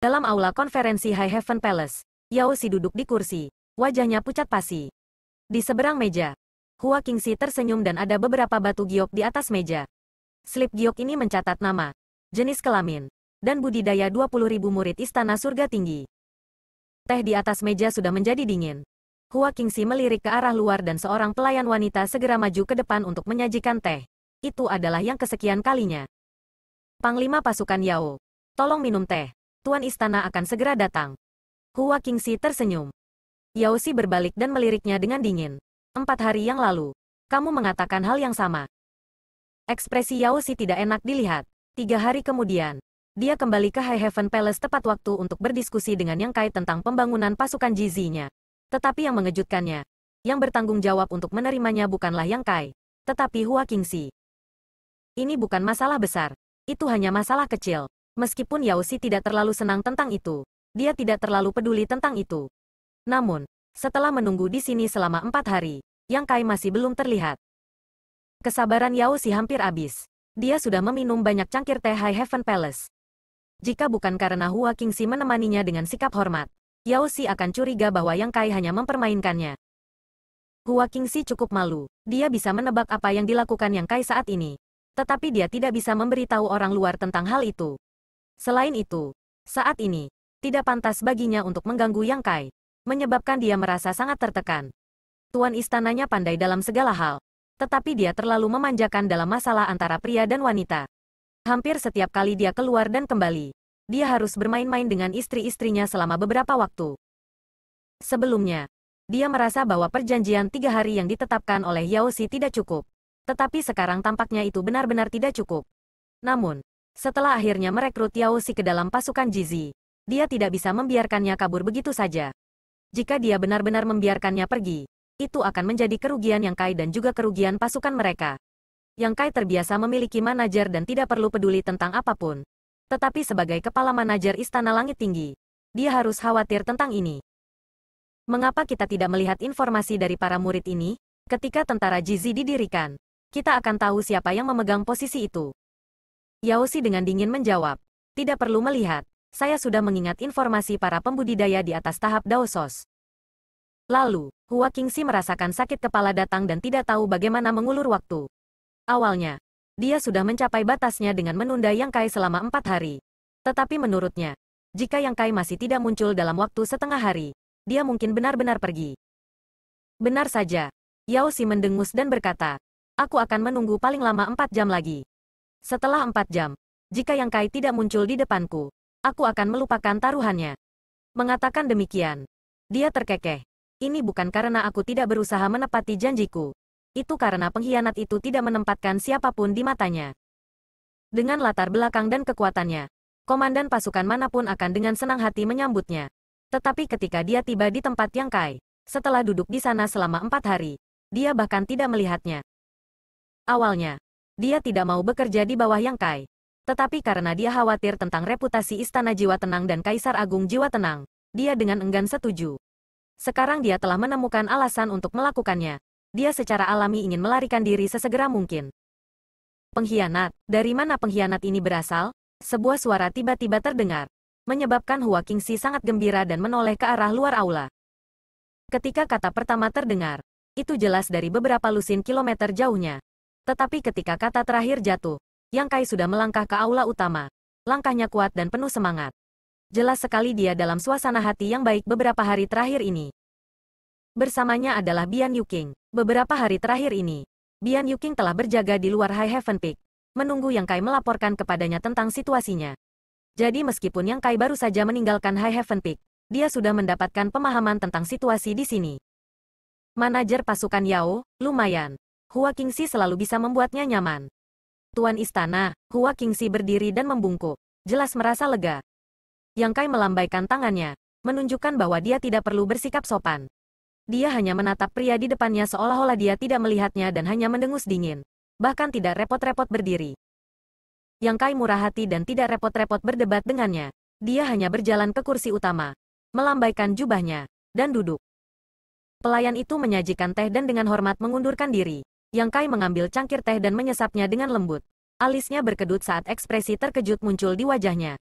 Dalam aula konferensi High Heaven Palace, Yao Si duduk di kursi, wajahnya pucat pasi. Di seberang meja, Hua Qingxi tersenyum dan ada beberapa batu giok di atas meja. Slip giok ini mencatat nama, jenis kelamin, dan budidaya 20.000 murid istana surga tinggi. Teh di atas meja sudah menjadi dingin. Hua Qingxi melirik ke arah luar dan seorang pelayan wanita segera maju ke depan untuk menyajikan teh. Itu adalah yang kesekian kalinya. Panglima pasukan Yao, tolong minum teh. Tuan Istana akan segera datang. Hua Qingxi tersenyum. Yao Xi berbalik dan meliriknya dengan dingin. Empat hari yang lalu, kamu mengatakan hal yang sama. Ekspresi Yao Xi tidak enak dilihat. Tiga hari kemudian, dia kembali ke High Heaven Palace tepat waktu untuk berdiskusi dengan Yang Kai tentang pembangunan pasukan Jizinya. Tetapi yang mengejutkannya, yang bertanggung jawab untuk menerimanya bukanlah Yang Kai, tetapi Hua Qingxi. Ini bukan masalah besar, itu hanya masalah kecil. Meskipun Yao Si tidak terlalu senang tentang itu, dia tidak terlalu peduli tentang itu. Namun, setelah menunggu di sini selama empat hari, Yang Kai masih belum terlihat. Kesabaran Yao Si hampir habis. Dia sudah meminum banyak cangkir teh High Heaven Palace. Jika bukan karena Hua Qingxi menemaninya dengan sikap hormat, Yao Si akan curiga bahwa Yang Kai hanya mempermainkannya. Hua Qingxi cukup malu. Dia bisa menebak apa yang dilakukan Yang Kai saat ini. Tetapi dia tidak bisa memberitahu orang luar tentang hal itu. Selain itu, saat ini, tidak pantas baginya untuk mengganggu Yang Kai, menyebabkan dia merasa sangat tertekan. Tuan istananya pandai dalam segala hal, tetapi dia terlalu memanjakan dalam masalah antara pria dan wanita. Hampir setiap kali dia keluar dan kembali, dia harus bermain-main dengan istri-istrinya selama beberapa waktu. Sebelumnya, dia merasa bahwa perjanjian tiga hari yang ditetapkan oleh Yao Si tidak cukup. Tetapi sekarang tampaknya itu benar-benar tidak cukup. Namun, setelah akhirnya merekrut Yao Si ke dalam pasukan Jizi. Dia tidak bisa membiarkannya kabur begitu saja. Jika dia benar-benar membiarkannya pergi, itu akan menjadi kerugian yang Kai dan juga kerugian pasukan mereka. Yang Kai terbiasa memiliki manajer dan tidak perlu peduli tentang apapun. Tetapi sebagai kepala manajer Istana Langit Tinggi, dia harus khawatir tentang ini. Mengapa kita tidak melihat informasi dari para murid ini? Ketika tentara Jizi didirikan, kita akan tahu siapa yang memegang posisi itu. Yaosi dengan dingin menjawab. Tidak perlu melihat, saya sudah mengingat informasi para pembudidaya di atas tahap daosos. Lalu, Hua Qingxi merasakan sakit kepala datang dan tidak tahu bagaimana mengulur waktu. Awalnya, dia sudah mencapai batasnya dengan menunda Yang Kai selama empat hari. Tetapi menurutnya, jika Yang Kai masih tidak muncul dalam waktu setengah hari, dia mungkin benar-benar pergi. Benar saja, Yao Si mendengus dan berkata, aku akan menunggu paling lama empat jam lagi. Setelah empat jam, jika Yang Kai tidak muncul di depanku, aku akan melupakan taruhannya. Mengatakan demikian, dia terkekeh. Ini bukan karena aku tidak berusaha menepati janjiku. Itu karena pengkhianat itu tidak menempatkan siapapun di matanya. Dengan latar belakang dan kekuatannya, komandan pasukan manapun akan dengan senang hati menyambutnya. Tetapi ketika dia tiba di tempat Yang Kai, setelah duduk di sana selama empat hari, dia bahkan tidak melihatnya. Awalnya, dia tidak mau bekerja di bawah Yang Kai. Tetapi karena dia khawatir tentang reputasi Istana Jiwa Tenang dan Kaisar Agung Jiwa Tenang, dia dengan enggan setuju. Sekarang dia telah menemukan alasan untuk melakukannya. Dia secara alami ingin melarikan diri sesegera mungkin. Pengkhianat, dari mana pengkhianat ini berasal? Sebuah suara tiba-tiba terdengar, menyebabkan Hua Qingxi sangat gembira dan menoleh ke arah luar aula. Ketika kata pertama terdengar, itu jelas dari beberapa lusin kilometer jauhnya. Tetapi ketika kata terakhir jatuh, Yang Kai sudah melangkah ke aula utama. Langkahnya kuat dan penuh semangat. Jelas sekali dia dalam suasana hati yang baik beberapa hari terakhir ini. Bersamanya adalah Bian Yuking. Beberapa hari terakhir ini, Bian Yuking telah berjaga di luar High Heaven Peak, menunggu Yang Kai melaporkan kepadanya tentang situasinya. Jadi meskipun Yang Kai baru saja meninggalkan High Heaven Peak, dia sudah mendapatkan pemahaman tentang situasi di sini. Manajer pasukan Yao, lumayan. Hua Qingxi selalu bisa membuatnya nyaman. Tuan Istana, Hua Qingxi berdiri dan membungkuk. Jelas merasa lega. Yang Kai melambaikan tangannya, menunjukkan bahwa dia tidak perlu bersikap sopan. Dia hanya menatap pria di depannya seolah-olah dia tidak melihatnya dan hanya mendengus dingin. Bahkan tidak repot-repot berdiri. Yang Kai murah hati dan tidak repot-repot berdebat dengannya. Dia hanya berjalan ke kursi utama, melambaikan jubahnya, dan duduk. Pelayan itu menyajikan teh dan dengan hormat mengundurkan diri. Yang Kai mengambil cangkir teh dan menyesapnya dengan lembut. Alisnya berkedut saat ekspresi terkejut muncul di wajahnya.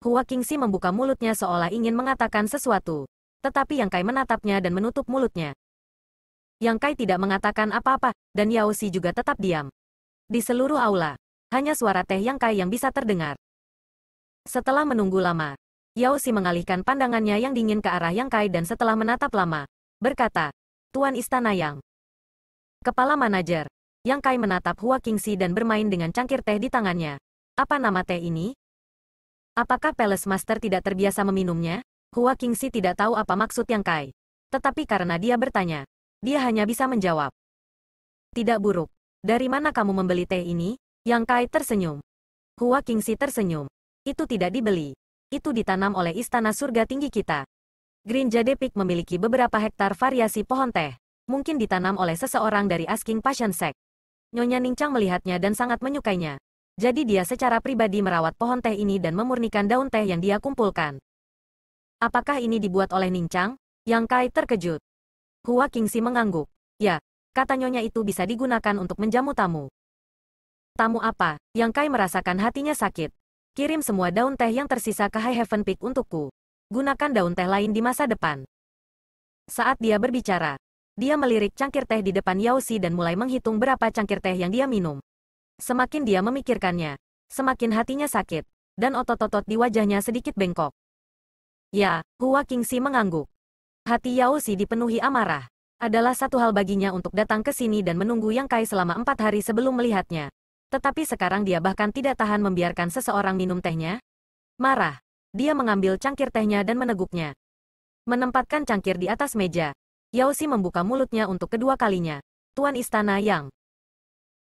Hua Qingxi membuka mulutnya seolah ingin mengatakan sesuatu. Tetapi Yang Kai menatapnya dan menutup mulutnya. Yang Kai tidak mengatakan apa-apa, dan Yao Xi juga tetap diam. Di seluruh aula, hanya suara teh Yang Kai yang bisa terdengar. Setelah menunggu lama, Yao Xi mengalihkan pandangannya yang dingin ke arah Yang Kai dan setelah menatap lama, berkata, Tuan Istana Yang, Kepala manajer. Yang Kai menatap Hua Kingsi dan bermain dengan cangkir teh di tangannya. Apa nama teh ini? Apakah Palace Master tidak terbiasa meminumnya? Hua Kingsi tidak tahu apa maksud Yang Kai. Tetapi karena dia bertanya, dia hanya bisa menjawab. Tidak buruk. Dari mana kamu membeli teh ini? Yang Kai tersenyum. Hua Kingsi tersenyum. Itu tidak dibeli. Itu ditanam oleh istana surga tinggi kita. Green Jade Peak memiliki beberapa hektar variasi pohon teh mungkin ditanam oleh seseorang dari Asking Passion Sect. Nyonya Ningchang melihatnya dan sangat menyukainya. Jadi dia secara pribadi merawat pohon teh ini dan memurnikan daun teh yang dia kumpulkan. Apakah ini dibuat oleh Ningchang? Yang Kai terkejut. Hua Kingsi mengangguk. Ya, kata nyonya itu bisa digunakan untuk menjamu tamu. Tamu apa? Yang Kai merasakan hatinya sakit. Kirim semua daun teh yang tersisa ke High Heaven Peak untukku. Gunakan daun teh lain di masa depan. Saat dia berbicara, dia melirik cangkir teh di depan Yao Xi dan mulai menghitung berapa cangkir teh yang dia minum. Semakin dia memikirkannya, semakin hatinya sakit, dan otot-otot di wajahnya sedikit bengkok. Ya, Hua Qingxi mengangguk. Hati Yao Xi dipenuhi amarah. Adalah satu hal baginya untuk datang ke sini dan menunggu Yang Kai selama empat hari sebelum melihatnya. Tetapi sekarang dia bahkan tidak tahan membiarkan seseorang minum tehnya. Marah. Dia mengambil cangkir tehnya dan meneguknya. Menempatkan cangkir di atas meja, Yao Xi membuka mulutnya untuk kedua kalinya. Tuan Istana Yang.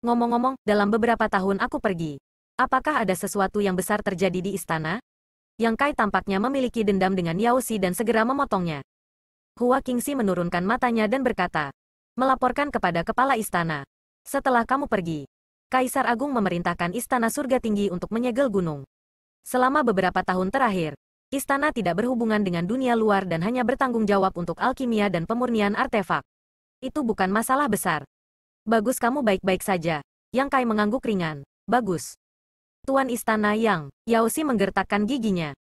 Ngomong-ngomong, dalam beberapa tahun aku pergi. Apakah ada sesuatu yang besar terjadi di istana? Yang Kai tampaknya memiliki dendam dengan Yao Xi dan segera memotongnya. Hua Qingxi menurunkan matanya dan berkata, melaporkan kepada kepala istana. Setelah kamu pergi, Kaisar Agung memerintahkan istana surga tinggi untuk menyegel gunung. Selama beberapa tahun terakhir, istana tidak berhubungan dengan dunia luar dan hanya bertanggung jawab untuk alkimia dan pemurnian artefak. Itu bukan masalah besar. Bagus kamu baik-baik saja. Yang Kai mengangguk ringan. Bagus. Tuan istana Yang, Yaosi menggertakkan giginya.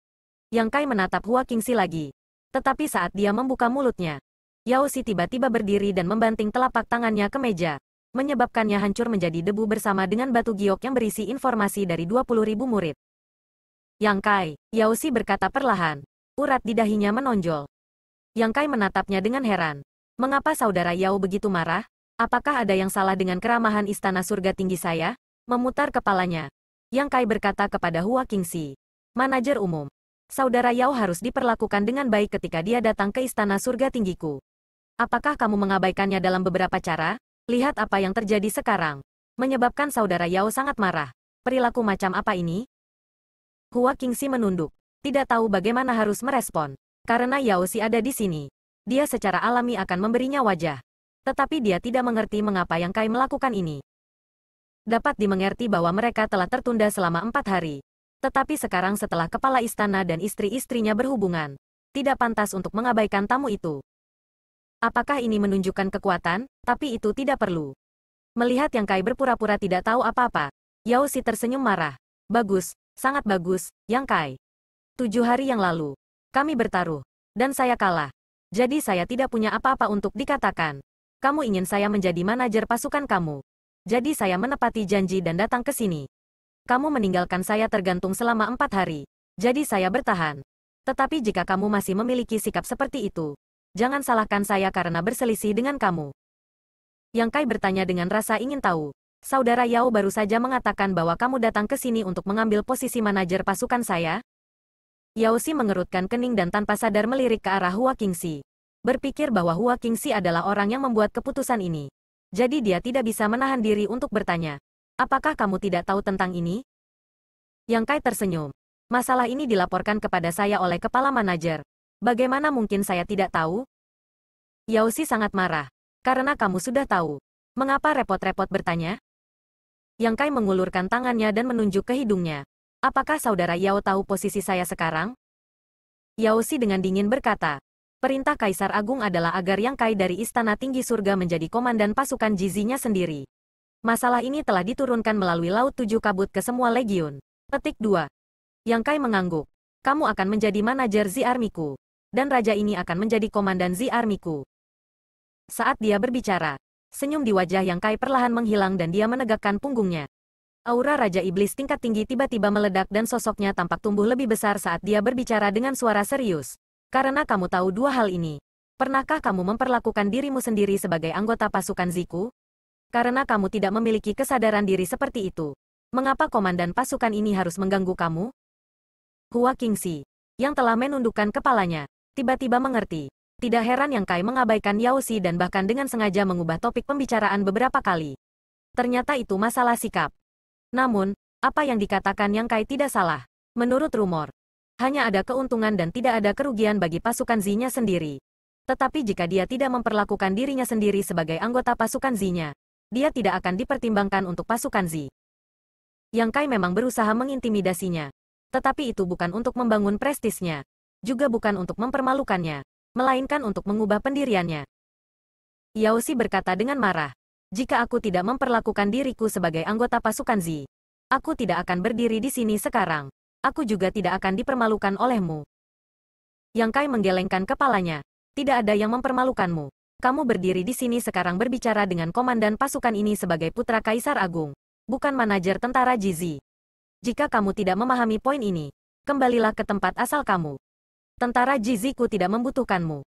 Yang Kai menatap Hua lagi. Tetapi saat dia membuka mulutnya, Yaosi tiba-tiba berdiri dan membanting telapak tangannya ke meja menyebabkannya hancur menjadi debu bersama dengan batu giok yang berisi informasi dari 20.000 murid. Yang Kai, Yao Si berkata perlahan. Urat di dahinya menonjol. Yang Kai menatapnya dengan heran. Mengapa saudara Yao begitu marah? Apakah ada yang salah dengan keramahan istana surga tinggi saya? Memutar kepalanya. Yang Kai berkata kepada Hua Kingsi, Manajer umum. Saudara Yao harus diperlakukan dengan baik ketika dia datang ke istana surga tinggiku. Apakah kamu mengabaikannya dalam beberapa cara? Lihat apa yang terjadi sekarang. Menyebabkan saudara Yao sangat marah. Perilaku macam apa ini? Hua Qingxi menunduk. Tidak tahu bagaimana harus merespon. Karena Yao Xi ada di sini. Dia secara alami akan memberinya wajah. Tetapi dia tidak mengerti mengapa Yang Kai melakukan ini. Dapat dimengerti bahwa mereka telah tertunda selama empat hari. Tetapi sekarang setelah kepala istana dan istri-istrinya berhubungan, tidak pantas untuk mengabaikan tamu itu. Apakah ini menunjukkan kekuatan? Tapi itu tidak perlu. Melihat Yang Kai berpura-pura tidak tahu apa-apa, Yao Si tersenyum marah. Bagus, Sangat bagus, Yang Kai. Tujuh hari yang lalu, kami bertaruh, dan saya kalah. Jadi saya tidak punya apa-apa untuk dikatakan. Kamu ingin saya menjadi manajer pasukan kamu. Jadi saya menepati janji dan datang ke sini. Kamu meninggalkan saya tergantung selama empat hari. Jadi saya bertahan. Tetapi jika kamu masih memiliki sikap seperti itu, jangan salahkan saya karena berselisih dengan kamu. Yang Kai bertanya dengan rasa ingin tahu. Saudara Yao baru saja mengatakan bahwa kamu datang ke sini untuk mengambil posisi manajer pasukan saya. Yao Si mengerutkan kening dan tanpa sadar melirik ke arah Hua Qingxi. Berpikir bahwa Hua Qingxi adalah orang yang membuat keputusan ini. Jadi dia tidak bisa menahan diri untuk bertanya. Apakah kamu tidak tahu tentang ini? Yang Kai tersenyum. Masalah ini dilaporkan kepada saya oleh kepala manajer. Bagaimana mungkin saya tidak tahu? Yao Si sangat marah. Karena kamu sudah tahu. Mengapa repot-repot bertanya? Yang Kai mengulurkan tangannya dan menunjuk ke hidungnya. Apakah saudara Yao tahu posisi saya sekarang? Yao Si dengan dingin berkata. Perintah Kaisar Agung adalah agar Yang Kai dari Istana Tinggi Surga menjadi komandan pasukan Jizinya sendiri. Masalah ini telah diturunkan melalui Laut Tujuh Kabut ke semua legiun. Petik 2. Yang Kai mengangguk. Kamu akan menjadi manajer Zi Armiku. Dan raja ini akan menjadi komandan Zi Armiku. Saat dia berbicara, Senyum di wajah yang Kai perlahan menghilang dan dia menegakkan punggungnya. Aura Raja Iblis tingkat tinggi tiba-tiba meledak dan sosoknya tampak tumbuh lebih besar saat dia berbicara dengan suara serius. Karena kamu tahu dua hal ini. Pernahkah kamu memperlakukan dirimu sendiri sebagai anggota pasukan Ziku? Karena kamu tidak memiliki kesadaran diri seperti itu. Mengapa komandan pasukan ini harus mengganggu kamu? Hua Qingxi, yang telah menundukkan kepalanya, tiba-tiba mengerti. Tidak heran yang Kai mengabaikan Yao Si dan bahkan dengan sengaja mengubah topik pembicaraan beberapa kali. Ternyata itu masalah sikap. Namun, apa yang dikatakan Yang Kai tidak salah. Menurut rumor, hanya ada keuntungan dan tidak ada kerugian bagi pasukan Zinya sendiri. Tetapi jika dia tidak memperlakukan dirinya sendiri sebagai anggota pasukan Zinya, dia tidak akan dipertimbangkan untuk pasukan Z. Yang Kai memang berusaha mengintimidasinya. Tetapi itu bukan untuk membangun prestisnya. Juga bukan untuk mempermalukannya melainkan untuk mengubah pendiriannya. Yao Si berkata dengan marah, jika aku tidak memperlakukan diriku sebagai anggota pasukan Zi, aku tidak akan berdiri di sini sekarang. Aku juga tidak akan dipermalukan olehmu. Yang Kai menggelengkan kepalanya. Tidak ada yang mempermalukanmu. Kamu berdiri di sini sekarang berbicara dengan komandan pasukan ini sebagai putra Kaisar Agung, bukan manajer tentara Jizi. Jika kamu tidak memahami poin ini, kembalilah ke tempat asal kamu. Tentara Jiziku tidak membutuhkanmu.